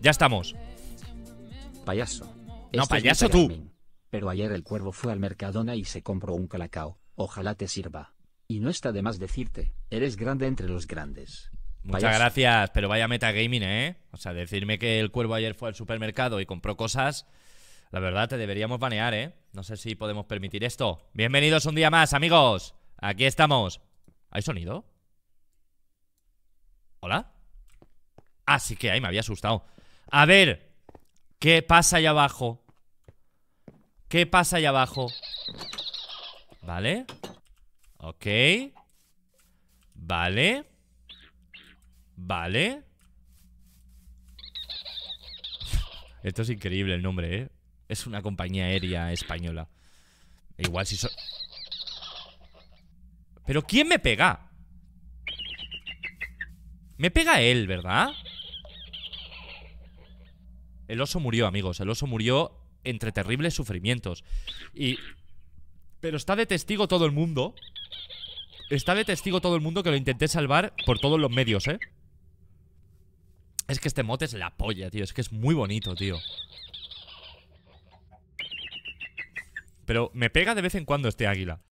Ya estamos. Payaso. No, este payaso tú. Pero ayer el cuervo fue al Mercadona y se compró un calacao. Ojalá te sirva. Y no está de más decirte, eres grande entre los grandes. Muchas gracias, pero vaya metagaming, ¿eh? O sea, decirme que el cuervo ayer fue al supermercado y compró cosas, la verdad te deberíamos banear, ¿eh? No sé si podemos permitir esto. Bienvenidos un día más, amigos. Aquí estamos. ¿Hay sonido? ¿Hola? Ah, sí que ahí me había asustado. A ver, ¿qué pasa allá abajo? ¿Qué pasa allá abajo? Vale. Ok. Vale. Vale. Esto es increíble el nombre, ¿eh? Es una compañía aérea española. Igual si son... ¿Pero quién me pega? Me pega él, ¿verdad? El oso murió, amigos. El oso murió entre terribles sufrimientos. Y. Pero está de testigo todo el mundo. Está de testigo todo el mundo que lo intenté salvar por todos los medios, ¿eh? Es que este mote es la polla, tío. Es que es muy bonito, tío. Pero me pega de vez en cuando este águila.